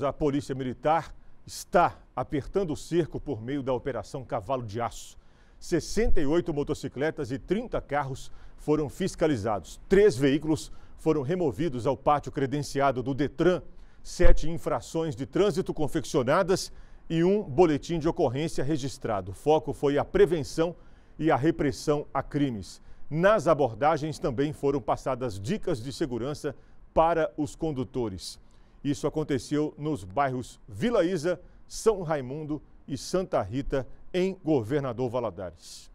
A Polícia Militar está apertando o cerco por meio da Operação Cavalo de Aço. 68 motocicletas e 30 carros foram fiscalizados. Três veículos foram removidos ao pátio credenciado do Detran, sete infrações de trânsito confeccionadas e um boletim de ocorrência registrado. O foco foi a prevenção e a repressão a crimes. Nas abordagens também foram passadas dicas de segurança para os condutores. Isso aconteceu nos bairros Vila Isa, São Raimundo e Santa Rita, em Governador Valadares.